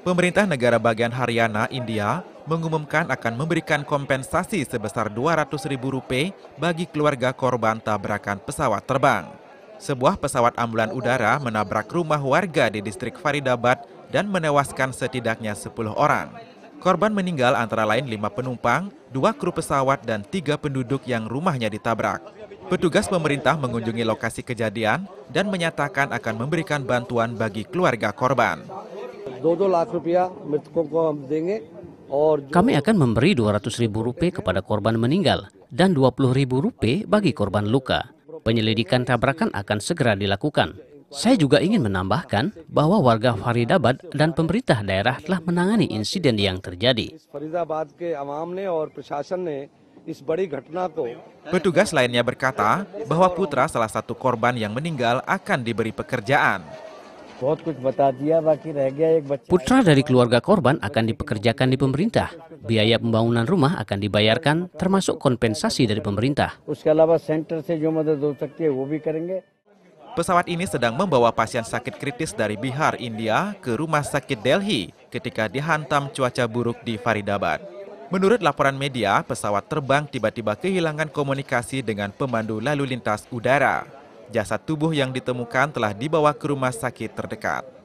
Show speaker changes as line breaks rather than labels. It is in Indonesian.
Pemerintah negara bagian Haryana, India, mengumumkan akan memberikan kompensasi sebesar Rp200.000 bagi keluarga korban tabrakan pesawat terbang. Sebuah pesawat ambulan udara menabrak rumah warga di distrik Faridabad dan menewaskan setidaknya 10 orang. Korban meninggal antara lain 5 penumpang, 2 kru pesawat, dan 3 penduduk yang rumahnya ditabrak. Petugas pemerintah mengunjungi lokasi kejadian dan menyatakan akan memberikan bantuan bagi keluarga korban.
Kami akan
memberi 200 ribu rupiah kepada korban meninggal dan 20 ribu rupiah bagi korban luka. Penyelidikan tabrakan akan segera dilakukan. Saya juga ingin menambahkan bahwa warga Faridabad
dan pemerintah daerah telah menangani insiden yang terjadi. Petugas lainnya berkata bahwa putra salah satu korban yang meninggal akan diberi pekerjaan. Putra dari keluarga korban akan dipekerjakan di pemerintah. Biaya pembangunan rumah akan dibayarkan termasuk kompensasi dari pemerintah. Pesawat ini sedang membawa pasien sakit kritis dari Bihar, India ke rumah sakit Delhi ketika dihantam cuaca buruk di Faridabad. Menurut laporan media, pesawat terbang tiba-tiba kehilangan komunikasi dengan pemandu lalu lintas udara. Jasad tubuh yang ditemukan telah dibawa ke rumah sakit terdekat.